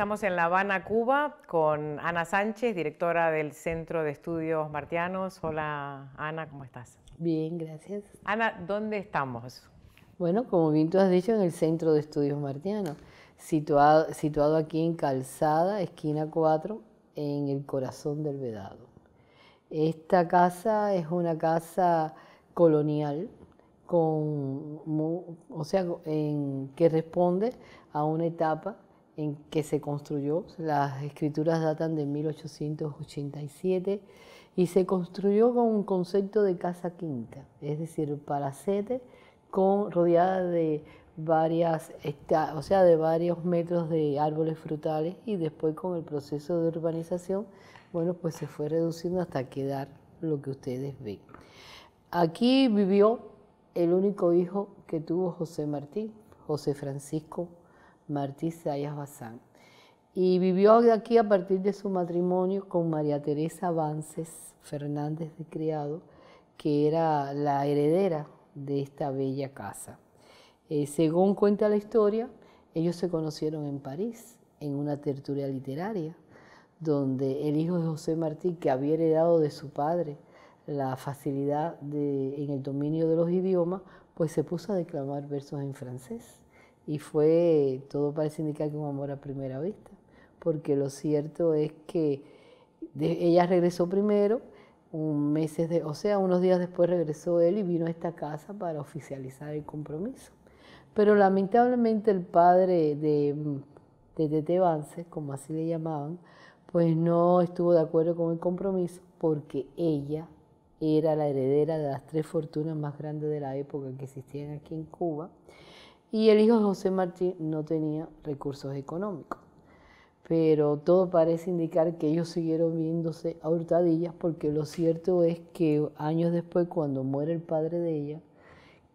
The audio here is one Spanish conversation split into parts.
Estamos en La Habana, Cuba, con Ana Sánchez, directora del Centro de Estudios Martianos. Hola, Ana, ¿cómo estás? Bien, gracias. Ana, ¿dónde estamos? Bueno, como bien tú has dicho, en el Centro de Estudios Martianos, situado, situado aquí en Calzada, esquina 4, en el corazón del Vedado. Esta casa es una casa colonial, con, o sea, en, que responde a una etapa en que se construyó. Las escrituras datan de 1887 y se construyó con un concepto de casa quinta, es decir, palacete con, rodeada de varias, o sea, de varios metros de árboles frutales y después con el proceso de urbanización, bueno, pues se fue reduciendo hasta quedar lo que ustedes ven. Aquí vivió el único hijo que tuvo José Martín, José Francisco Martí Sayas Bazán. Y vivió aquí a partir de su matrimonio con María Teresa Vances Fernández de Criado, que era la heredera de esta bella casa. Eh, según cuenta la historia, ellos se conocieron en París, en una tertulia literaria, donde el hijo de José Martí, que había heredado de su padre la facilidad en el dominio de los idiomas, pues se puso a declamar versos en francés. Y fue, todo parece indicar que un amor a primera vista, porque lo cierto es que ella regresó primero, un meses de, o sea, unos días después regresó él y vino a esta casa para oficializar el compromiso. Pero lamentablemente el padre de, de Tete Vance, como así le llamaban, pues no estuvo de acuerdo con el compromiso porque ella era la heredera de las tres fortunas más grandes de la época que existían aquí en Cuba y el hijo de José Martín no tenía recursos económicos. Pero todo parece indicar que ellos siguieron viéndose a hurtadillas porque lo cierto es que años después, cuando muere el padre de ella,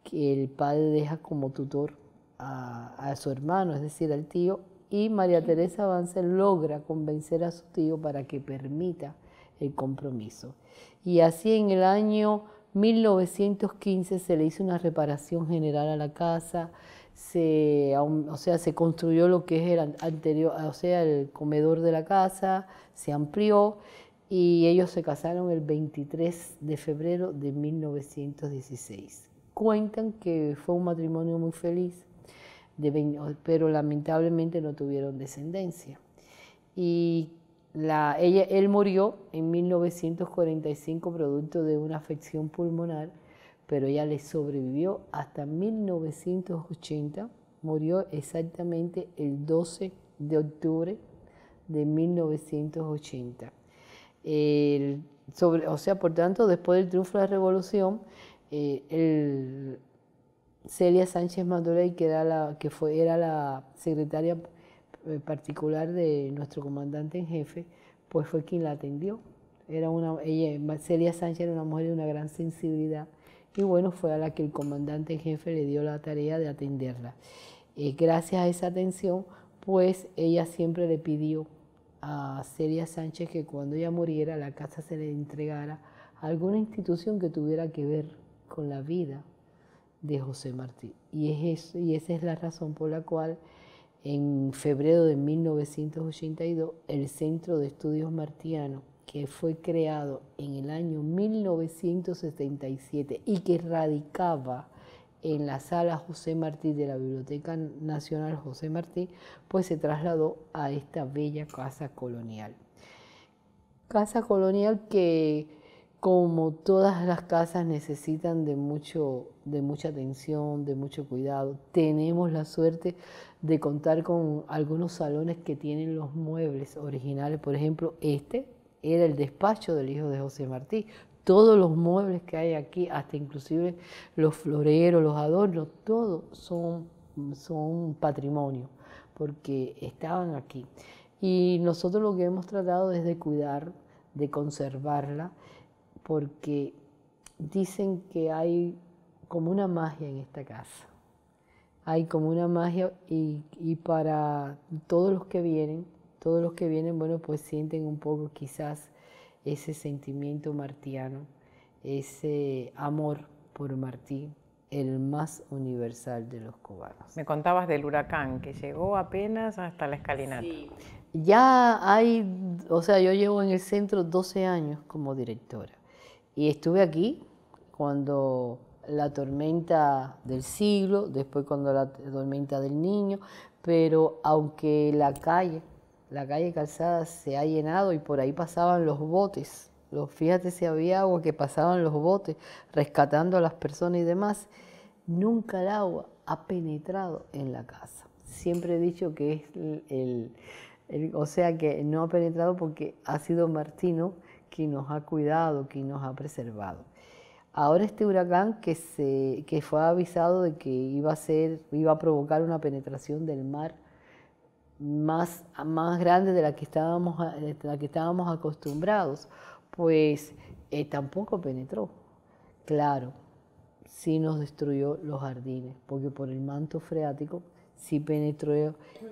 que el padre deja como tutor a, a su hermano, es decir, al tío, y María Teresa Vance logra convencer a su tío para que permita el compromiso. Y así en el año 1915 se le hizo una reparación general a la casa, se, sea, se construyó lo que era anterior, o sea, el comedor de la casa, se amplió y ellos se casaron el 23 de febrero de 1916. Cuentan que fue un matrimonio muy feliz, pero lamentablemente no tuvieron descendencia. Y la, él murió en 1945 producto de una afección pulmonar pero ella le sobrevivió hasta 1980, murió exactamente el 12 de octubre de 1980. o sea, por tanto, después del triunfo de la revolución, eh, Celia Sánchez Madurey, que, era la, que secretaria eh, particular de nuestro comandante en jefe, pues fue quien la atendió. Era una, Celia Sánchez era una mujer de una gran sensibilidad y bueno, fue a la que el comandante en jefe le dio la tarea de atenderla. Eh, gracias a esa atención, pues ella siempre le pidió a Celia Sánchez que cuando ella muriera la casa se le entregara a alguna institución que tuviera que ver con la vida de José Martí. Y, es y esa es la razón por la cual en febrero de 1982 el Centro de Estudios Martiano que fue creado en el año 1977 y que radicaba en la sala José Martí de la Biblioteca Nacional José Martí, pues se trasladó a esta bella casa colonial. Casa colonial que, como todas las casas, necesitan de, mucho, de mucha atención, de mucho cuidado. Tenemos la suerte de contar con algunos salones que tienen los muebles originales, por ejemplo, este era el despacho del hijo de José Martí. Todos los muebles que hay aquí, hasta inclusive los floreros, los adornos, todo son, son patrimonio, porque estaban aquí. Y nosotros lo que hemos tratado es de cuidar, de conservarla, porque dicen que hay como una magia en esta casa. Hay como una magia y, y para todos los que vienen todos los que vienen, bueno, pues sienten un poco quizás ese sentimiento martiano, ese amor por Martín, el más universal de los cubanos. Me contabas del huracán que llegó apenas hasta la escalinata. Sí. Ya hay, o sea, yo llevo en el centro 12 años como directora y estuve aquí cuando la tormenta del siglo, después cuando la tormenta del niño, pero aunque la calle la calle calzada se ha llenado y por ahí pasaban los botes. Los, fíjate si había agua que pasaban los botes rescatando a las personas y demás. Nunca el agua ha penetrado en la casa. Siempre he dicho que es el, o sea que no ha penetrado porque ha sido Martino quien nos ha cuidado, quien nos ha preservado. Ahora este huracán que, se, fue avisado de que iba a, ser, iba a provocar una penetración del mar más, más grande de la que estábamos, la que estábamos acostumbrados, pues eh, tampoco penetró. Claro, sí nos destruyó los jardines, porque por el manto freático sí penetró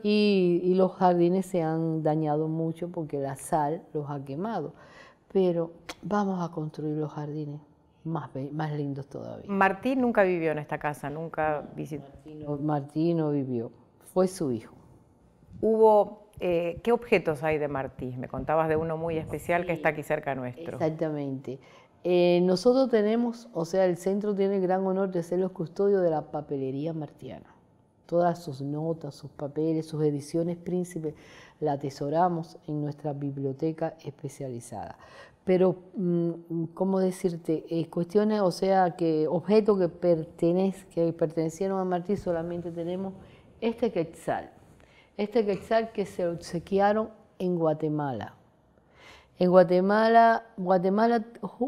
y, y los jardines se han dañado mucho porque la sal los ha quemado. Pero vamos a construir los jardines más, más lindos todavía. Martín nunca vivió en esta casa, nunca visitó. Martín no vivió, fue su hijo hubo... Eh, ¿Qué objetos hay de Martí? Me contabas de uno muy especial que está aquí cerca nuestro. Exactamente. Eh, nosotros tenemos, o sea, el centro tiene el gran honor de ser los custodios de la papelería martiana. Todas sus notas, sus papeles, sus ediciones príncipes, la atesoramos en nuestra biblioteca especializada. Pero, mm, ¿cómo decirte? es cuestiones, o sea, que objetos que, que pertenecieron a Martí solamente tenemos este quetzal este quetzal que se obsequiaron en Guatemala. En Guatemala, Guatemala,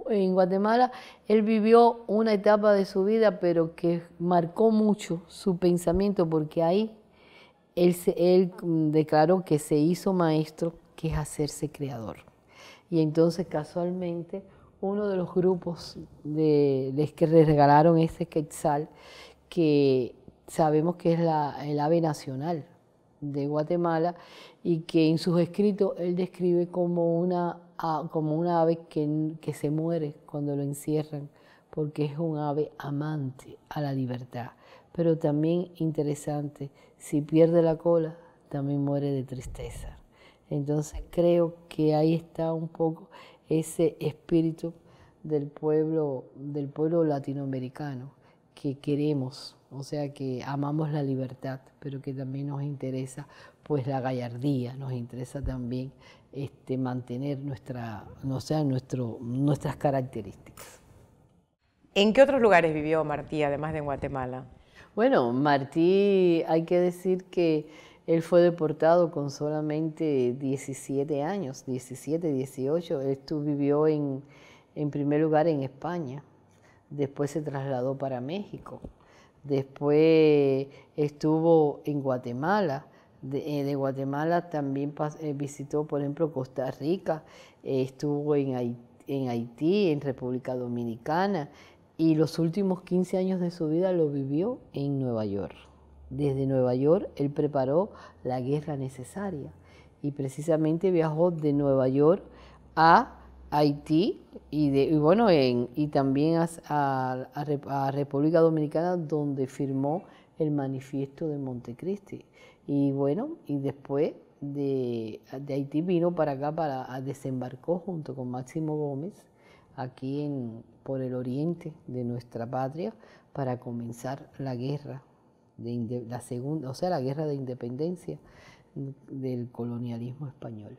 en Guatemala, él vivió una etapa de su vida, pero que marcó mucho su pensamiento, porque ahí él, declaró que se hizo maestro, que es hacerse creador. Y entonces, casualmente, uno de los grupos de, que le regalaron este quetzal, que sabemos que es el ave nacional de Guatemala y que en sus escritos él describe como una, como una ave que, que se muere cuando lo encierran, porque es un ave amante a la libertad, pero también interesante, si pierde la cola, también muere de tristeza. Entonces creo que ahí está un poco ese espíritu del pueblo, del pueblo latinoamericano que queremos, o sea, que amamos la libertad, pero que también nos interesa pues la gallardía, nos interesa también este, mantener nuestra, no sea, nuestro, nuestras características. ¿En qué otros lugares vivió Martí, además de en Guatemala? Bueno, Martí, hay que decir que él fue deportado con solamente 17 años, 17, 18. Él vivió en, en primer lugar en España, después se trasladó para México, después estuvo en Guatemala, de, eh, Guatemala también eh, visitó, por ejemplo, Costa Rica, estuvo en Haití, en Haití, en República Dominicana, y los últimos 15 años de su vida lo vivió en Nueva York. Desde Nueva York él preparó la guerra necesaria y precisamente viajó de Nueva York a Haití y, bueno, en, y también a, República Dominicana, donde firmó el manifiesto de Montecristi. Y bueno, y después de, de Haití vino para acá, para, desembarcó junto con Máximo Gómez, aquí en, por el oriente de nuestra patria, para comenzar la guerra, de, la segunda, o sea, la guerra de independencia del colonialismo español.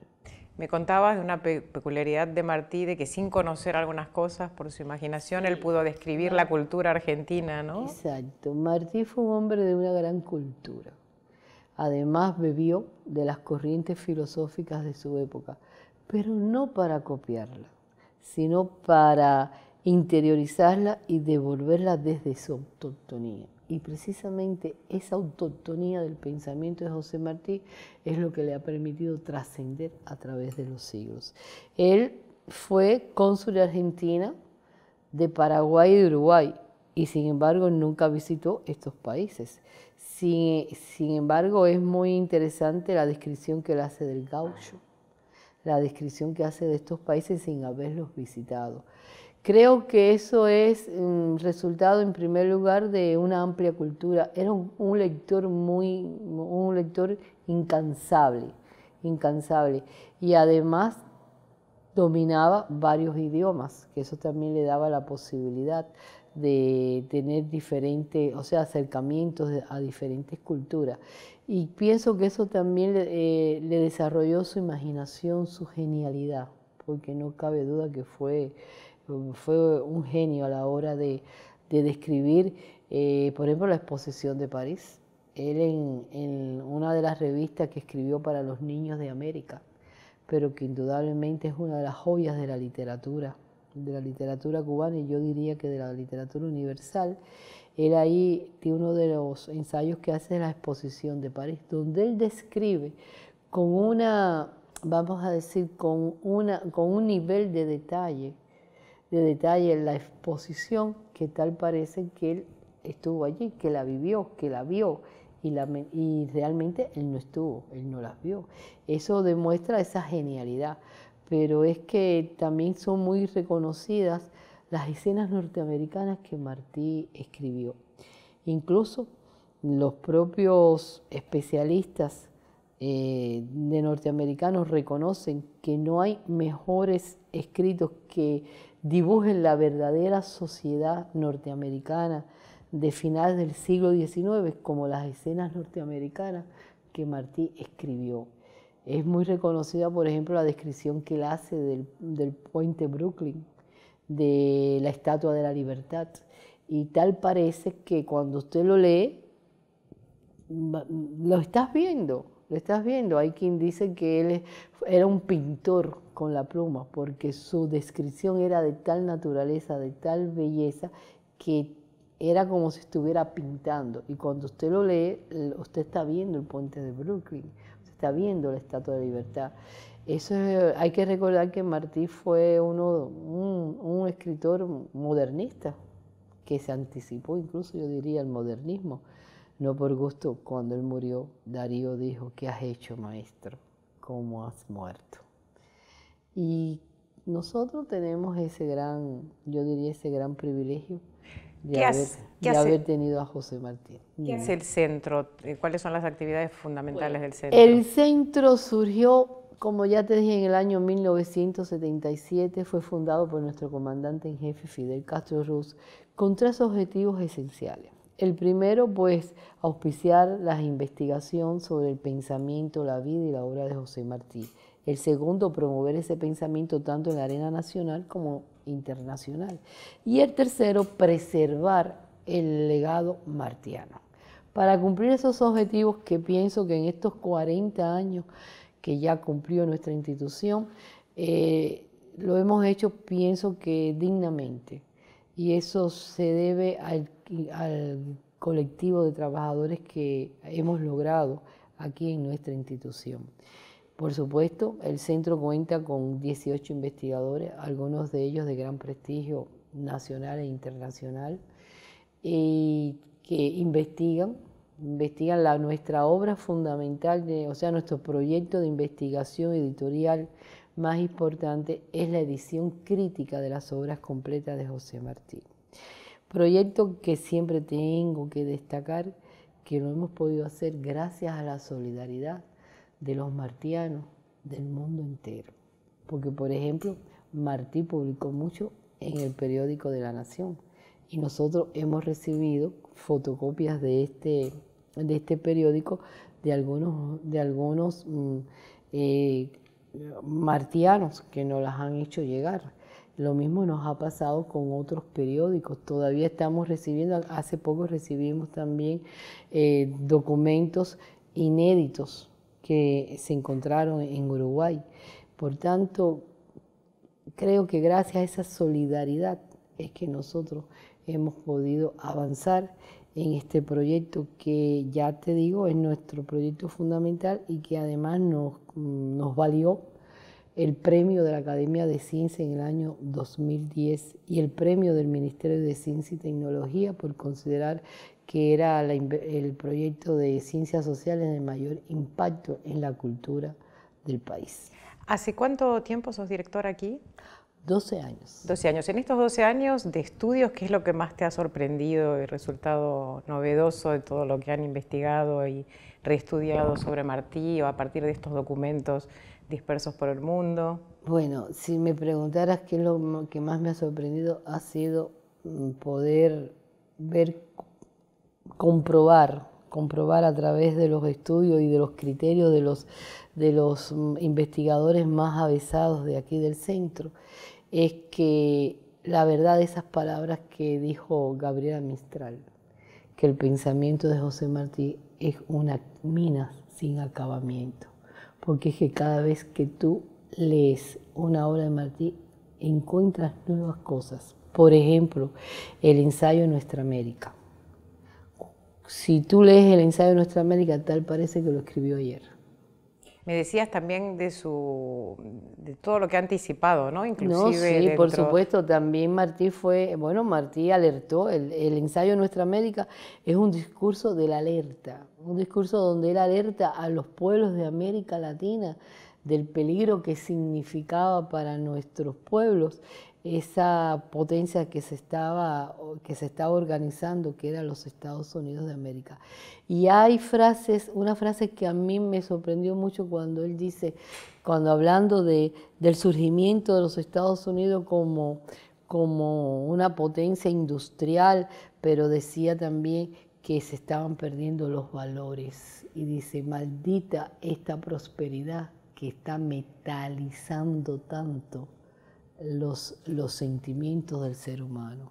Me contabas de una peculiaridad de Martí, de que sin conocer algunas cosas por su imaginación, él pudo describir la cultura argentina, ¿no? Exacto. Martí fue un hombre de una gran cultura. Además bebió de las corrientes filosóficas de su época, pero no para copiarla, sino para interiorizarla y devolverla desde su autoctonía. Y precisamente esa autotonía del pensamiento de José Martí es lo que le ha permitido trascender a través de los siglos. Él fue cónsul de Argentina, de Paraguay y Uruguay, y sin embargo nunca visitó estos países. Sin, sin embargo, es muy interesante la descripción que él hace del gaucho, la descripción que hace de estos países sin haberlos visitado. Creo que eso es mm, resultado, en primer lugar, de una amplia cultura. Era un, lector muy, un lector incansable, incansable. Y además dominaba varios idiomas, que eso también le daba la posibilidad de tener diferentes, o sea, acercamientos a diferentes culturas. Y pienso que eso también eh, le desarrolló su imaginación, su genialidad, porque no cabe duda que fue fue un genio a la hora de, describir, eh, por ejemplo, la exposición de París. Él en, una de las revistas que escribió para los niños de América, pero que indudablemente es una de las joyas de la literatura, de la literatura cubana y yo diría que de la literatura universal, él ahí tiene uno de los ensayos que hace de la exposición de París, donde él describe con una, vamos a decir, con, una, con un nivel de detalle de detalle en la exposición que tal parece que él estuvo allí, que la vivió, que la vio y, y realmente él no estuvo, él no las vio. Eso demuestra esa genialidad, pero es que también son muy reconocidas las escenas norteamericanas que Martí escribió. Incluso los propios especialistas eh, de norteamericanos reconocen que no hay mejores escritos que dibujen la verdadera sociedad norteamericana de finales del siglo XIX, como las escenas norteamericanas que Martí escribió. Es muy reconocida, por ejemplo, la descripción que él hace del, del puente Brooklyn, de la Estatua de la Libertad. Y tal parece que cuando usted lo lee, lo estás viendo lo estás viendo, hay quien dice que él era un pintor con la pluma, porque su descripción era de tal naturaleza, de tal belleza, que era como si estuviera pintando. Y cuando usted lo lee, usted está viendo el puente de Brooklyn, usted está viendo la Estatua de Libertad. Eso hay que recordar que Martí fue un, un escritor modernista, que se anticipó incluso, yo diría, al modernismo. No por gusto, cuando él murió, Darío dijo, ¿qué has hecho, maestro? ¿Cómo has muerto? Y nosotros tenemos ese gran, yo diría ese gran privilegio de, haber, tenido a José Martín. ¿Qué es el centro? ¿Cuáles son las actividades fundamentales del centro? El centro surgió, como ya te dije, en el año 1977, fue fundado por nuestro comandante en jefe Fidel Castro Ruz, con tres objetivos esenciales. El primero, pues, auspiciar la investigación sobre el pensamiento, la vida y la obra de José Martí. El segundo, promover ese pensamiento tanto en la arena nacional como internacional. Y el tercero, preservar el legado martiano. Para cumplir esos objetivos que pienso que en estos 40 años que ya cumplió nuestra institución, eh, lo hemos hecho, pienso que dignamente y eso se debe al, colectivo de trabajadores que hemos logrado aquí en nuestra institución. Por supuesto, el centro cuenta con 18 investigadores, algunos de ellos de gran prestigio nacional e internacional, que investigan, investigan nuestra obra fundamental, o sea, nuestro proyecto de investigación editorial más importante es la edición crítica de las obras completas de José Martí. Proyecto que siempre tengo que destacar, que lo hemos podido hacer gracias a la solidaridad de los martianos del mundo entero. Porque, por ejemplo, Martí publicó mucho en el periódico de la Nación y nosotros hemos recibido fotocopias de este, de este periódico de algunos, de algunos mm, eh, martianos que nos las han hecho llegar. Lo mismo nos ha pasado con otros periódicos. Todavía estamos recibiendo, hace poco recibimos también eh, documentos inéditos que se encontraron en Uruguay. Por tanto, creo que gracias a esa solidaridad es que nosotros hemos podido avanzar en este proyecto que ya te digo es nuestro proyecto fundamental y que además nos, nos valió el premio de la Academia de Ciencia en el año 2010 y el premio del Ministerio de Ciencia y Tecnología por considerar que era el proyecto de ciencias sociales el mayor impacto en la cultura del país. ¿Hace cuánto tiempo sos director aquí? 12 años. 12 años. En estos 12 años de estudios, ¿qué es lo que más te ha sorprendido y resultado novedoso de todo lo que han investigado y reestudiado sobre Martí o a partir de estos documentos dispersos por el mundo? Bueno, si me preguntaras qué es lo que más me ha sorprendido, ha sido mm, poder ver, comprobar, comprobar a través de los estudios y de los criterios de los, de los mm, investigadores más avesados de aquí del centro es que la verdad de esas palabras que dijo Gabriela Mistral, que el pensamiento de José Martí es una mina sin acabamiento, porque es que cada vez que tú lees una obra de Martí encuentras nuevas cosas. Por ejemplo, el ensayo Nuestra América. Si tú lees el ensayo de Nuestra América, tal parece que lo escribió ayer. Me decías también de su de todo lo que ha anticipado, ¿no? Inclusive no, sí, por supuesto. También Martí fue, bueno, Martí alertó. El, ensayo Nuestra América es un discurso de la alerta, un discurso donde él alerta a los pueblos de América Latina del peligro que significaba para nuestros pueblos esa potencia que se estaba que se estaba organizando que eran los Estados Unidos de América y hay frases una frase que a mí me sorprendió mucho cuando él dice cuando hablando de, del surgimiento de los Estados Unidos como como una potencia industrial pero decía también que se estaban perdiendo los valores y dice maldita esta prosperidad que está metalizando tanto los, sentimientos del ser humano.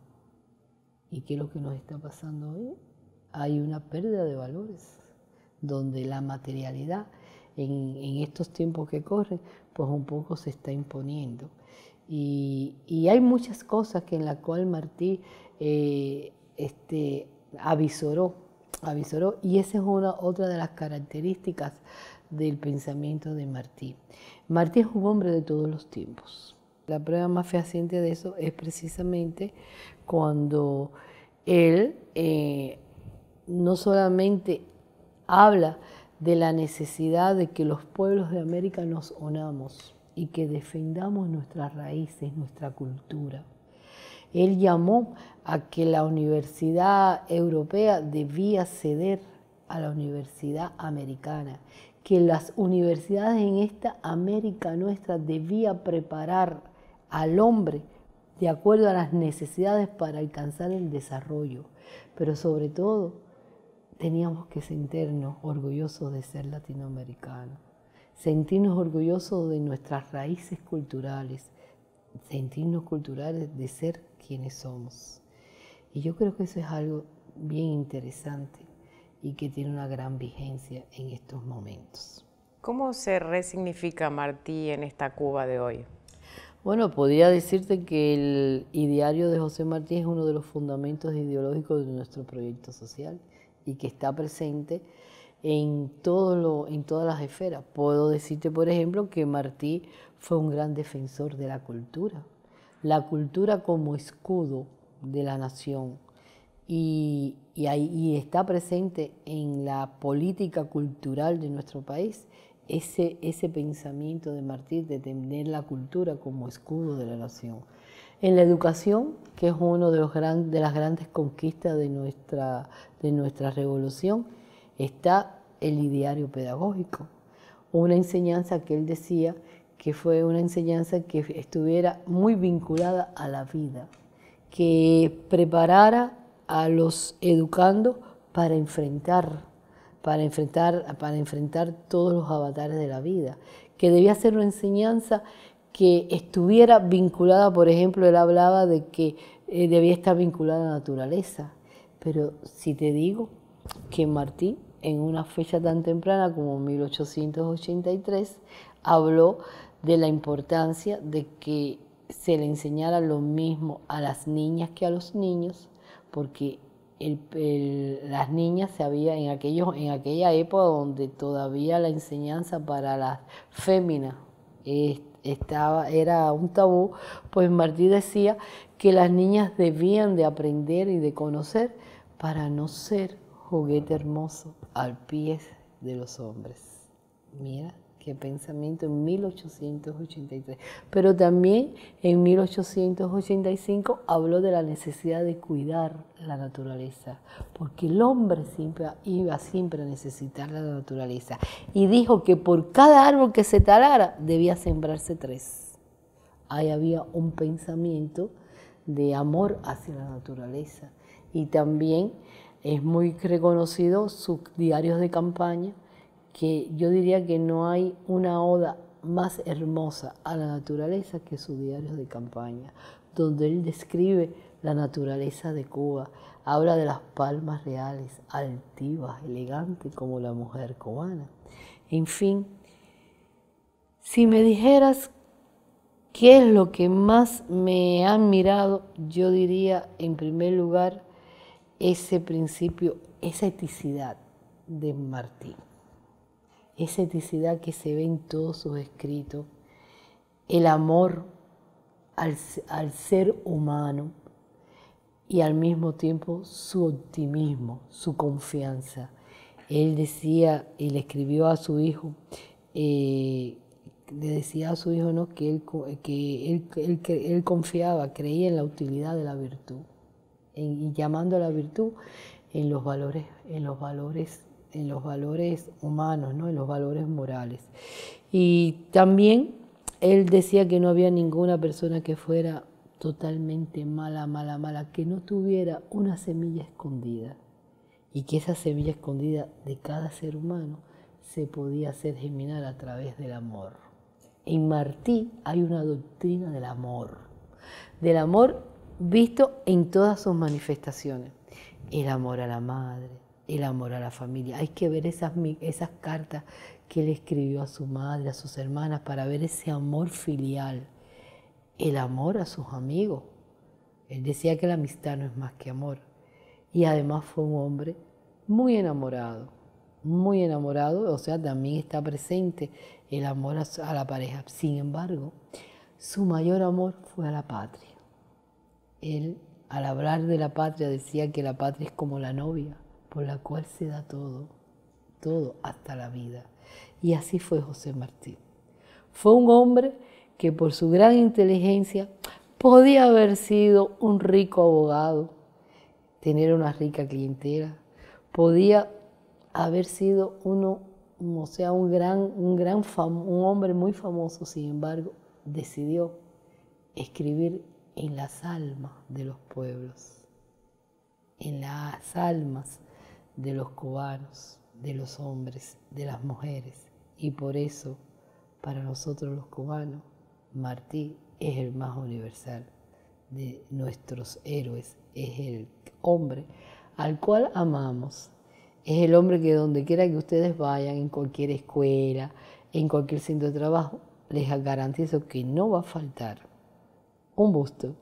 ¿Y qué es lo que nos está pasando hoy? Hay una pérdida de valores, donde la materialidad en, estos tiempos que corren, pues un poco se está imponiendo. Y, hay muchas cosas que en la cual Martí eh, este, avisoró, y esa es una, otra de las características del pensamiento de Martí. Martí es un hombre de todos los tiempos. La prueba más fehaciente de eso es precisamente cuando él eh, no solamente habla de la necesidad de que los pueblos de América nos honamos y que defendamos nuestras raíces, nuestra cultura. Él llamó a que la universidad europea debía ceder a la universidad americana, que las universidades en esta América nuestra debía preparar al hombre de acuerdo a las necesidades para alcanzar el desarrollo. Pero sobre todo, teníamos que sentirnos orgullosos de ser latinoamericanos, sentirnos orgullosos de nuestras raíces culturales, sentirnos culturales de ser quienes somos. Y yo creo que eso es algo bien interesante y que tiene una gran vigencia en estos momentos. ¿Cómo se resignifica Martí en esta Cuba de hoy? Bueno, podría decirte que el ideario de José Martí es uno de los fundamentos ideológicos de nuestro proyecto social y que está presente en, todas las esferas. Puedo decirte, por ejemplo, que Martí fue un gran defensor de la cultura, la cultura como escudo de la nación. Y, y está presente en la política cultural de nuestro país ese, pensamiento de Martí de tener la cultura como escudo de la nación. En la educación, que es una de, de las grandes conquistas de nuestra, de nuestra revolución, está el ideario pedagógico, una enseñanza que él decía que fue una enseñanza que estuviera muy vinculada a la vida, que preparara a los educando para enfrentar para enfrentar, para enfrentar todos los avatares de la vida, que debía ser una enseñanza que estuviera vinculada, por ejemplo, él hablaba de que eh, debía estar vinculada a la naturaleza, pero si te digo que Martín, en una fecha tan temprana como 1883, habló de la importancia de que se le enseñara lo mismo a las niñas que a los niños, porque el, las niñas se había en aquellos en aquella época donde todavía la enseñanza para las féminas estaba era un tabú pues Martí decía que las niñas debían de aprender y de conocer para no ser juguete hermoso al pie de los hombres mira que pensamiento, en 1883. Pero también en 1885 habló de la necesidad de cuidar la naturaleza, porque el hombre siempre iba siempre a necesitar la naturaleza. Y dijo que por cada árbol que se talara debía sembrarse tres. Ahí había un pensamiento de amor hacia la naturaleza. Y también es muy reconocido sus diarios de campaña, que yo diría que no hay una oda más hermosa a la naturaleza que su diario de campaña, donde él describe la naturaleza de Cuba, habla de las palmas reales, altivas, elegantes como la mujer cubana. En fin, si me dijeras qué es lo que más me ha admirado, yo diría en primer lugar ese principio, esa eticidad de Martín esa eticidad que se ve en todos sus escritos, el amor al, ser humano y al mismo tiempo su optimismo, su confianza. Él decía y escribió a su hijo, eh, le decía a su hijo ¿no? que, él, que él, confiaba, creía en la utilidad de la virtud, y llamando a la virtud en los valores, en los valores en los valores humanos, ¿no? en los valores morales. Y también él decía que no había ninguna persona que fuera totalmente mala, mala, mala, que no tuviera una semilla escondida y que esa semilla escondida de cada ser humano se podía hacer germinar a través del amor. En Martí hay una doctrina del amor, del amor visto en todas sus manifestaciones, el amor a la madre, el amor a la familia. Hay que ver esas, esas cartas que él escribió a su madre, a sus hermanas, para ver ese amor filial, el amor a sus amigos. Él decía que la amistad no es más que amor. Y además fue un hombre muy enamorado, muy enamorado, o sea, también está presente el amor a la pareja. Sin embargo, su mayor amor fue a la patria. Él, al hablar de la patria, decía que la patria es como la novia por la cual se da todo, todo hasta la vida. Y así fue José Martín. Fue un hombre que por su gran inteligencia podía haber sido un rico abogado, tener una rica clientela, podía haber sido uno, o sea, un gran, un gran un hombre muy famoso, sin embargo, decidió escribir en las almas de los pueblos, en las almas de los cubanos, de los hombres, de las mujeres. Y por eso, para nosotros los cubanos, Martí es el más universal de nuestros héroes, es el hombre al cual amamos. Es el hombre que donde quiera que ustedes vayan, en cualquier escuela, en cualquier centro de trabajo, les garantizo que no va a faltar un busto,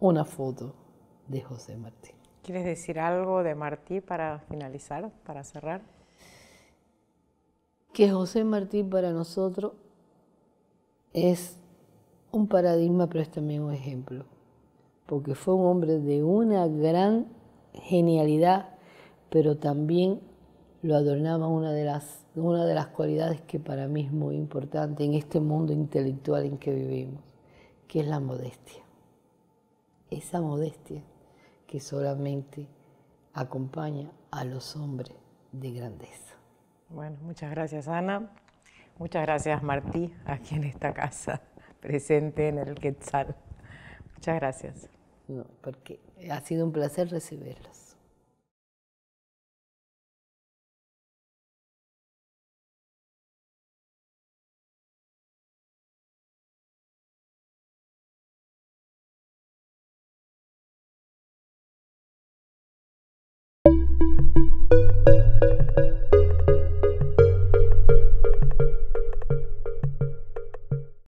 una foto de José Martí. ¿Quieres decir algo de Martí para finalizar, para cerrar? Que José Martí para nosotros es un paradigma, pero es también un ejemplo, porque fue un hombre de una gran genialidad, pero también lo adornaba una de las, una de las cualidades que para mí es muy importante en este mundo intelectual en que vivimos, que es la modestia. Esa modestia que solamente acompaña a los hombres de grandeza. Bueno, muchas gracias Ana, muchas gracias Martí, aquí en esta casa, presente en el Quetzal. Muchas gracias. No, porque ha sido un placer recibirlos.